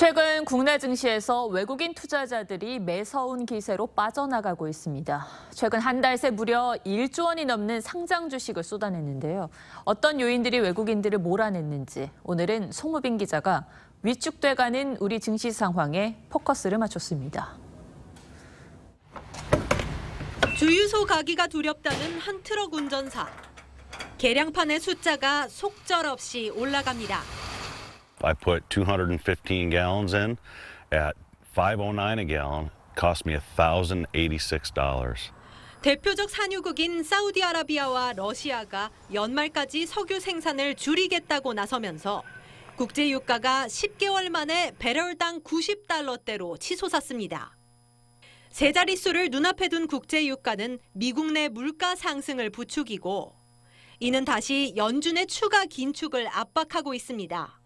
최근 국내 증시에서 외국인 투자자들이 매서운 기세로 빠져나가고 있습니다. 최근 한 달 새 무려 1조 원이 넘는 상장 주식을 쏟아냈는데요. 어떤 요인들이 외국인들을 몰아냈는지 오늘은 송우빈 기자가 위축돼가는 우리 증시 상황에 포커스를 맞췄습니다. 주유소 가기가 두렵다는 한 트럭 운전사. 계량판의 숫자가 속절없이 올라갑니다. I put 215 gallons in at 509 a gallon. Cost me $1,086. 대표적 산유국인 사우디아라비아와 러시아가 연말까지 석유 생산을 줄이겠다고 나서면서 국제 유가가 10개월 만에 배럴당 90달러대로 치솟았습니다. 세 자릿수를 눈앞에 둔 국제 유가는 미국 내 물가 상승을 부추기고 이는 다시 연준의 추가 긴축을 압박하고 있습니다.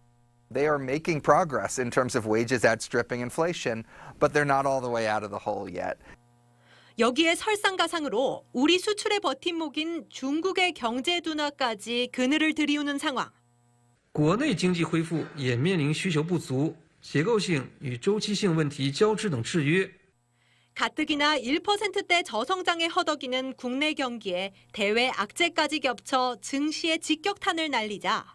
they are making progress in terms of wages outstripping inflation, but they're not all the way out of the hole yet. 여기에 설상가상으로 우리 수출의 버팀목인 중국의 경제 둔화까지 그늘을 들이우는 상황. 国内经济恢复也面临需求不足、结构性与周期性问题交织等制约。 가뜩이나 1%대 저성장에 허덕이는 국내 경기에 대외 악재까지 겹쳐 증시에 직격탄을 날리자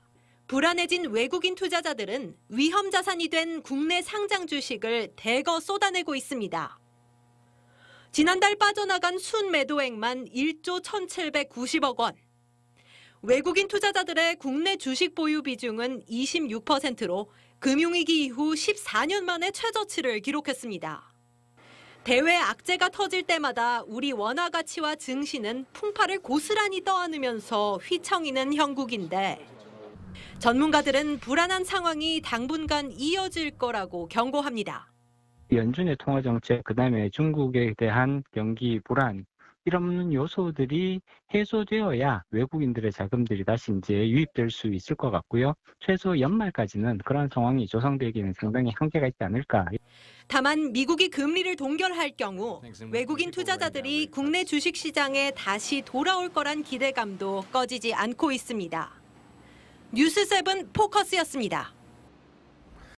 불안해진 외국인 투자자들은 위험 자산이 된 국내 상장 주식을 대거 쏟아내고 있습니다. 지난달 빠져나간 순매도액만 1조 1,790억 원. 외국인 투자자들의 국내 주식 보유 비중은 26%로 금융위기 이후 14년 만에 최저치를 기록했습니다. 대외 악재가 터질 때마다 우리 원화 가치와 증시는 풍파를 고스란히 떠안으면서 휘청이는 형국인데 전문가들은 불안한 상황이 당분간 이어질 거라고 경고합니다. 연준의 통화 정책, 그다음에 중국에 대한 경기 불안 이런 요소들이 해소되어야 외국인들의 자금들이 다시 이제 유입될 수 있을 것 같고요. 최소 연말까지는 그런 상황이 조성되기는 상당히 한계가 있지 않을까. 다만 미국이 금리를 동결할 경우 외국인 투자자들이 국내 주식 시장에 다시 돌아올 거란 기대감도 꺼지지 않고 있습니다. 뉴스7 포커스였습니다.